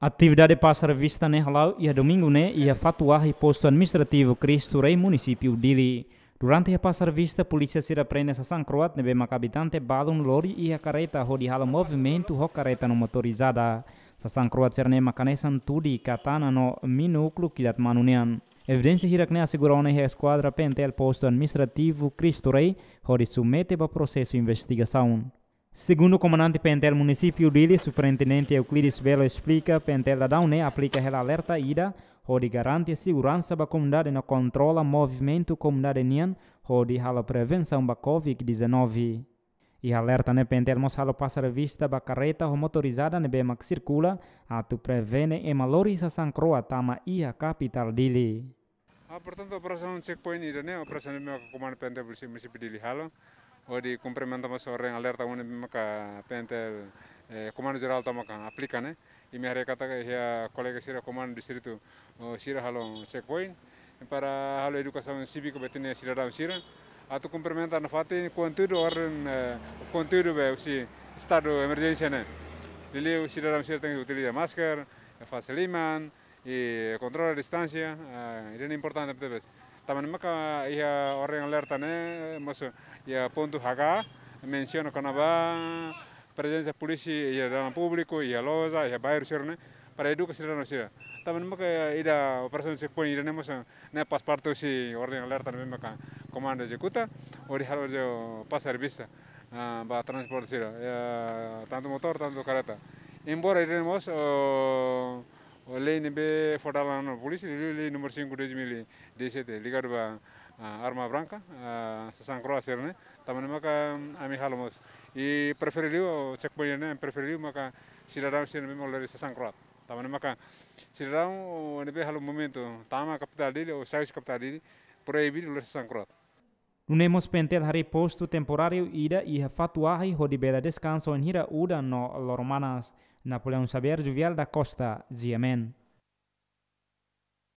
Atividade Pássaro Vista Nehalau ia domingo né ia fatuar e posto administrativo Cristo Rei município Dili. Durante a Pássaro Vista, polícia se prende a São Croat, nebe uma habitante balon lori careta a carreta rodihala movimento ho carreta não motorizada. Sasang Croat serne makanesan tudi katana no minuclu kidat manunean. Evidência hirakne assegurou na esquadra pentel posto administrativo Cristo Rei, hori submete para processo de investigação. Segundo o comandante Pentel município dele, superintendente Euclides Belo explica, Pentel da Daune aplica a alerta ida, onde garante a segurança da comunidade e controla movimento comunidade nian, onde a prevenção da Covid-19. E alerta ne né, Pentel mostra o passar vista da carreta motorizada ne né, bema que circula, atu prevene e malorização croa tama a capital Dili. Ah, portanto, a operação checkpoint ida né? A operação do meu comandante Pentel município dele halo, woodi ko imprémentama so ren alerta woni maka pntel e eh, commande général tama kan applicane yimɓe haare kata heya collègue sira commande surtout sira haalo check point para haalo éducation civique ɓettene siradam sira atu comprimenta no fati contudo orden contudo eh, ɓe aussi estado émergence ne lili o sira tem que utiliser mascara eh, face liman e controlar a distância uh, é importante para tamanimaka ia orang ler tane né, moso ia pontu haga menciono ba presença polícia ia dana público ia loja ia bairro sirne né, para educa sirne no sirne tamanimaka ida operação se põe irene né, moso ne pasparto si orang ler tane maka comando executa ori haro jo passar vista ba ah, transporte sirne eh, tanto motor tanto careta embora iremos lei nibe fodala na polisi lei lei nomor 5 2017 ligar ba arma branca sa san croa serne tamane maka ami halmos i preferiliu cek bonene preferiliu maka siladam sin memo lei sa san croa tamane maka siladam nibe halu momento tama kapital dili o sais kapital dili proibir lei sa san croa Nun hemos pentet hari postu temporario ida iha fatuahi hodi beda descanso en hira udan no lormanas. manas. Napoleão Xavier Juvial da Costa Giamen.